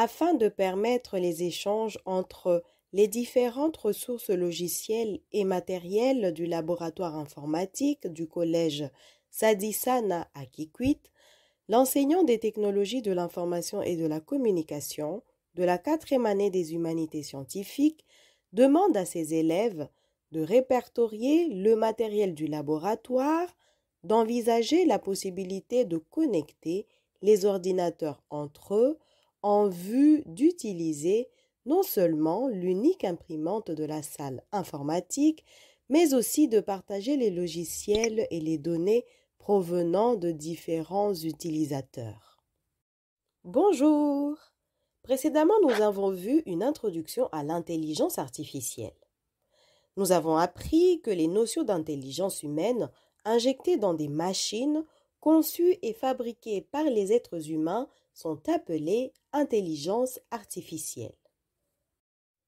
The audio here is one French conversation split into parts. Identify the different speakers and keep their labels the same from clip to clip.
Speaker 1: afin de permettre les échanges entre les différentes ressources logicielles et matérielles du laboratoire informatique du collège Sadisana à Kikwit, l'enseignant des technologies de l'information et de la communication de la quatrième année des humanités scientifiques demande à ses élèves de répertorier le matériel du laboratoire, d'envisager la possibilité de connecter les ordinateurs entre eux en vue d'utiliser non seulement l'unique imprimante de la salle informatique, mais aussi de partager les logiciels et les données provenant de différents utilisateurs. Bonjour Précédemment, nous avons vu une introduction à l'intelligence artificielle. Nous avons appris que les notions d'intelligence humaine injectées dans des machines conçues et fabriquées par les êtres humains sont appelées intelligence artificielle.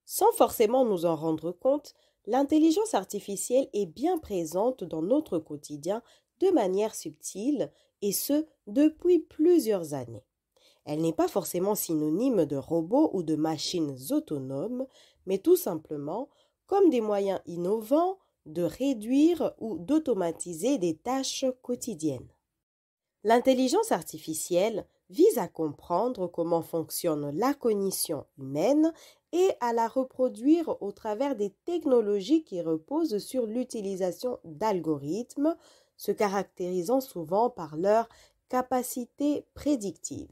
Speaker 1: Sans forcément nous en rendre compte, l'intelligence artificielle est bien présente dans notre quotidien de manière subtile, et ce, depuis plusieurs années. Elle n'est pas forcément synonyme de robots ou de machines autonomes, mais tout simplement comme des moyens innovants de réduire ou d'automatiser des tâches quotidiennes. L'intelligence artificielle vise à comprendre comment fonctionne la cognition humaine et à la reproduire au travers des technologies qui reposent sur l'utilisation d'algorithmes, se caractérisant souvent par leur capacité prédictive.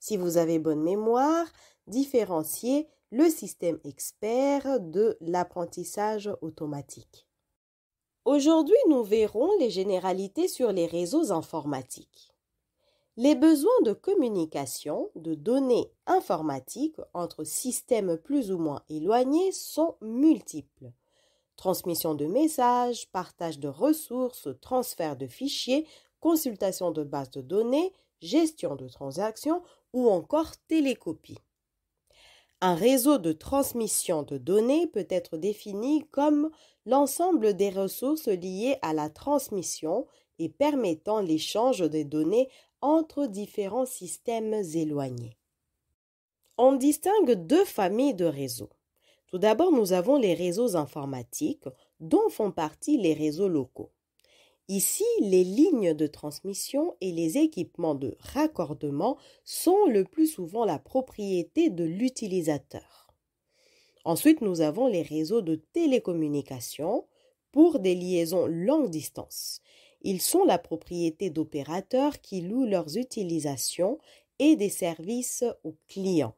Speaker 1: Si vous avez bonne mémoire, différenciez le système expert de l'apprentissage automatique. Aujourd'hui, nous verrons les généralités sur les réseaux informatiques. Les besoins de communication, de données informatiques entre systèmes plus ou moins éloignés sont multiples. Transmission de messages, partage de ressources, transfert de fichiers, consultation de bases de données, gestion de transactions ou encore télécopie. Un réseau de transmission de données peut être défini comme l'ensemble des ressources liées à la transmission et permettant l'échange des données entre différents systèmes éloignés. On distingue deux familles de réseaux. Tout d'abord, nous avons les réseaux informatiques, dont font partie les réseaux locaux. Ici, les lignes de transmission et les équipements de raccordement sont le plus souvent la propriété de l'utilisateur. Ensuite, nous avons les réseaux de télécommunications pour des liaisons longue distance. Ils sont la propriété d'opérateurs qui louent leurs utilisations et des services aux clients.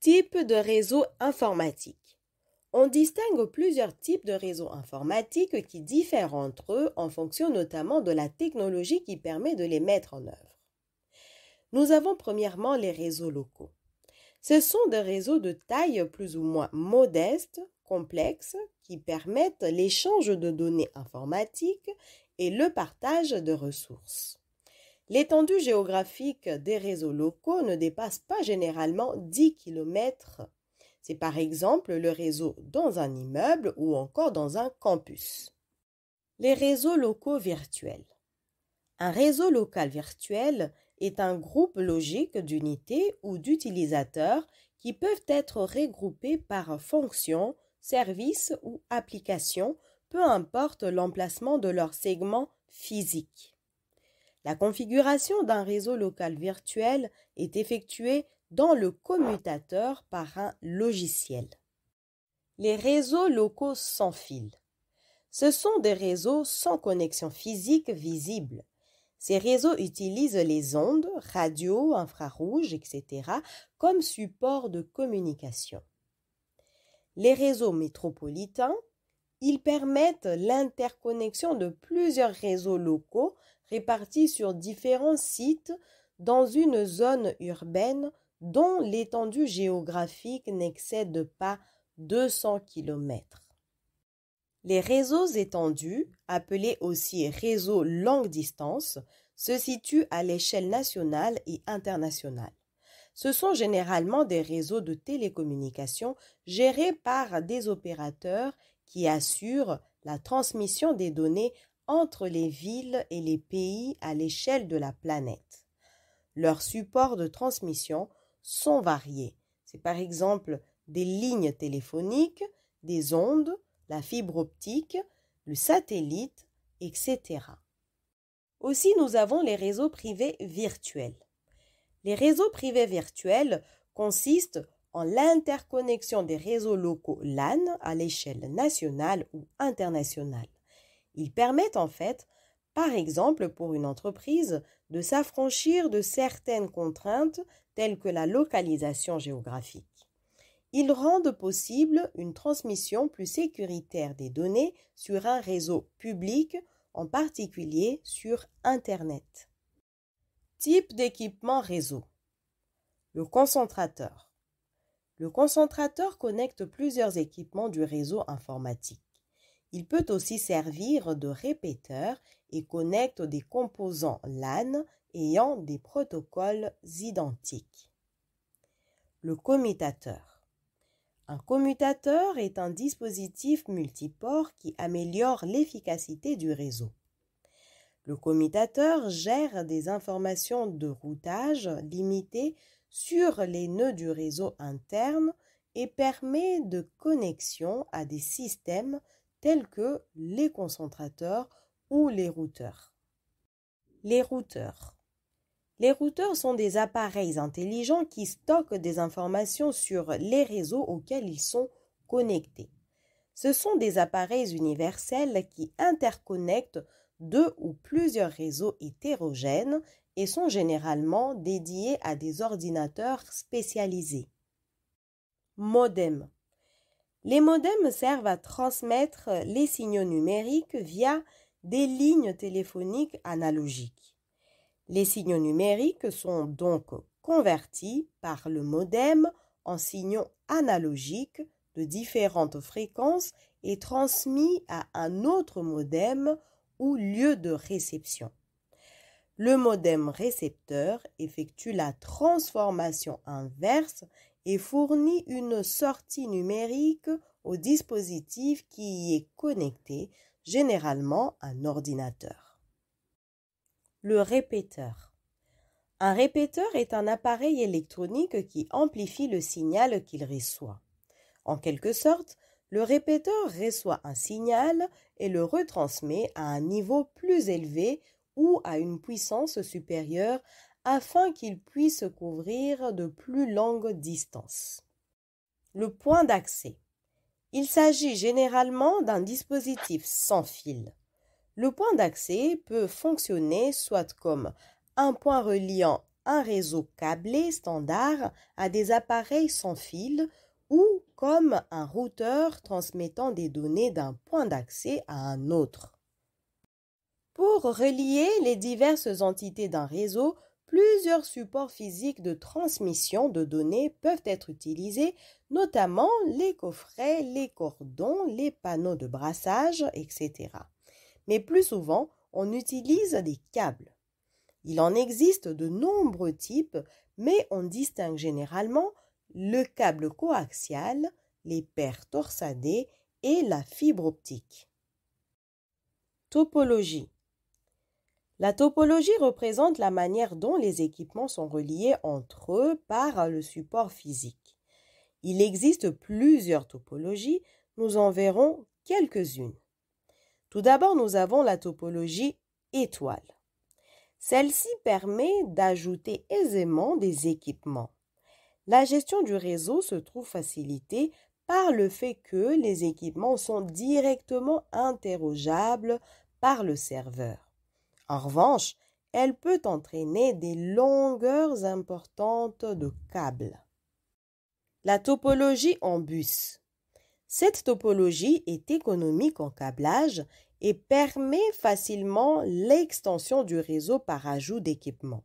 Speaker 1: Type de réseau informatique. On distingue plusieurs types de réseaux informatiques qui diffèrent entre eux en fonction notamment de la technologie qui permet de les mettre en œuvre. Nous avons premièrement les réseaux locaux. Ce sont des réseaux de taille plus ou moins modeste complexes qui permettent l'échange de données informatiques et le partage de ressources. L'étendue géographique des réseaux locaux ne dépasse pas généralement 10 km. C'est par exemple le réseau dans un immeuble ou encore dans un campus. Les réseaux locaux virtuels. Un réseau local virtuel est un groupe logique d'unités ou d'utilisateurs qui peuvent être regroupés par fonction services ou applications, peu importe l'emplacement de leur segment physique. La configuration d'un réseau local virtuel est effectuée dans le commutateur par un logiciel. Les réseaux locaux sans fil. Ce sont des réseaux sans connexion physique visible. Ces réseaux utilisent les ondes, radio, infrarouges, etc. comme support de communication les réseaux métropolitains, ils permettent l'interconnexion de plusieurs réseaux locaux répartis sur différents sites dans une zone urbaine dont l'étendue géographique n'excède pas 200 km. Les réseaux étendus, appelés aussi réseaux longue distance, se situent à l'échelle nationale et internationale ce sont généralement des réseaux de télécommunications gérés par des opérateurs qui assurent la transmission des données entre les villes et les pays à l'échelle de la planète. Leurs supports de transmission sont variés. C'est par exemple des lignes téléphoniques, des ondes, la fibre optique, le satellite, etc. Aussi, nous avons les réseaux privés virtuels. Les réseaux privés virtuels consistent en l'interconnexion des réseaux locaux LAN à l'échelle nationale ou internationale. Ils permettent en fait, par exemple pour une entreprise, de s'affranchir de certaines contraintes telles que la localisation géographique. Ils rendent possible une transmission plus sécuritaire des données sur un réseau public, en particulier sur Internet. Type d'équipement réseau. Le concentrateur. Le concentrateur connecte plusieurs équipements du réseau informatique. Il peut aussi servir de répéteur et connecte des composants LAN ayant des protocoles identiques. Le commutateur. Un commutateur est un dispositif multiport qui améliore l'efficacité du réseau. Le commutateur gère des informations de routage limitées sur les nœuds du réseau interne et permet de connexion à des systèmes tels que les concentrateurs ou les routeurs. Les routeurs. Les routeurs sont des appareils intelligents qui stockent des informations sur les réseaux auxquels ils sont connectés. Ce sont des appareils universels qui interconnectent deux ou plusieurs réseaux hétérogènes et sont généralement dédiés à des ordinateurs spécialisés. Modem. Les modems servent à transmettre les signaux numériques via des lignes téléphoniques analogiques. Les signaux numériques sont donc convertis par le modem en signaux analogiques de différentes fréquences et transmis à un autre modem ou lieu de réception. Le modem récepteur effectue la transformation inverse et fournit une sortie numérique au dispositif qui y est connecté, généralement un ordinateur. Le répéteur. Un répéteur est un appareil électronique qui amplifie le signal qu'il reçoit. En quelque sorte, le répéteur reçoit un signal et le retransmet à un niveau plus élevé ou à une puissance supérieure afin qu'il puisse couvrir de plus longues distances. Le point d'accès. Il s'agit généralement d'un dispositif sans fil. Le point d'accès peut fonctionner soit comme un point reliant un réseau câblé standard à des appareils sans fil ou comme un routeur transmettant des données d'un point d'accès à un autre. Pour relier les diverses entités d'un réseau, plusieurs supports physiques de transmission de données peuvent être utilisés, notamment les coffrets, les cordons, les panneaux de brassage, etc. Mais plus souvent, on utilise des câbles. Il en existe de nombreux types, mais on distingue généralement le câble coaxial, les paires torsadées et la fibre optique. Topologie. La topologie représente la manière dont les équipements sont reliés entre eux par le support physique. Il existe plusieurs topologies, nous en verrons quelques-unes. Tout d'abord, nous avons la topologie étoile. Celle-ci permet d'ajouter aisément des équipements. La gestion du réseau se trouve facilitée par le fait que les équipements sont directement interrogeables par le serveur. En revanche, elle peut entraîner des longueurs importantes de câbles. La topologie en bus. Cette topologie est économique en câblage et permet facilement l'extension du réseau par ajout d'équipements.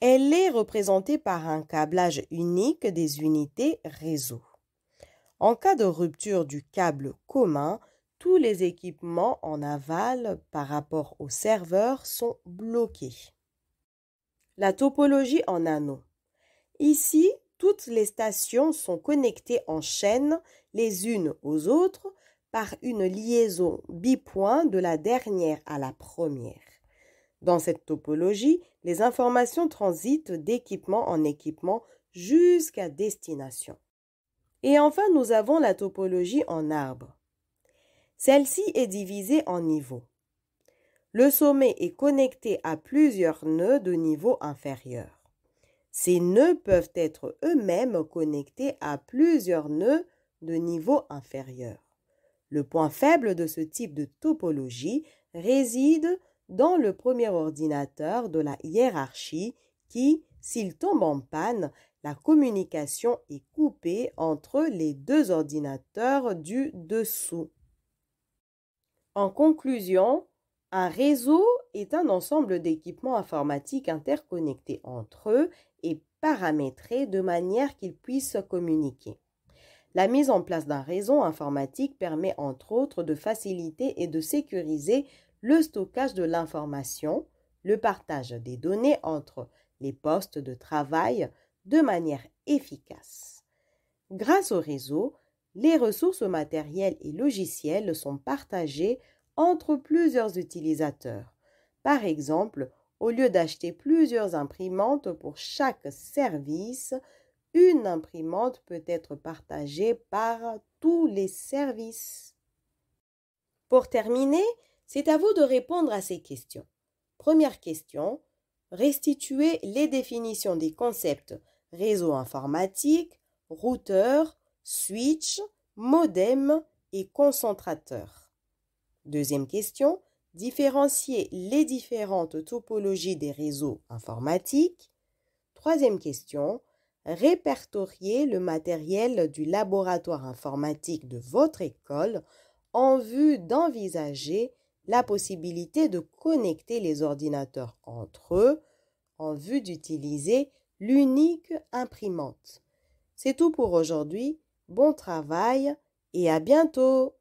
Speaker 1: Elle est représentée par un câblage unique des unités réseau. En cas de rupture du câble commun, tous les équipements en aval par rapport au serveur sont bloqués. La topologie en anneau. Ici, toutes les stations sont connectées en chaîne les unes aux autres par une liaison bipoint de la dernière à la première. Dans cette topologie, les informations transitent d'équipement en équipement jusqu'à destination. Et enfin, nous avons la topologie en arbre. Celle-ci est divisée en niveaux. Le sommet est connecté à plusieurs nœuds de niveau inférieur. Ces nœuds peuvent être eux-mêmes connectés à plusieurs nœuds de niveau inférieur. Le point faible de ce type de topologie réside dans le premier ordinateur de la hiérarchie qui, s'il tombe en panne, la communication est coupée entre les deux ordinateurs du dessous. En conclusion, un réseau est un ensemble d'équipements informatiques interconnectés entre eux et paramétrés de manière qu'ils puissent communiquer. La mise en place d'un réseau informatique permet entre autres de faciliter et de sécuriser le stockage de l'information, le partage des données entre les postes de travail de manière efficace. Grâce au réseau, les ressources matérielles et logicielles sont partagées entre plusieurs utilisateurs. Par exemple, au lieu d'acheter plusieurs imprimantes pour chaque service, une imprimante peut être partagée par tous les services. Pour terminer, c'est à vous de répondre à ces questions. Première question, restituer les définitions des concepts réseau informatique, routeur, switch, modem et concentrateur. Deuxième question, différencier les différentes topologies des réseaux informatiques. Troisième question, répertorier le matériel du laboratoire informatique de votre école en vue d'envisager la possibilité de connecter les ordinateurs entre eux en vue d'utiliser l'unique imprimante. C'est tout pour aujourd'hui. Bon travail et à bientôt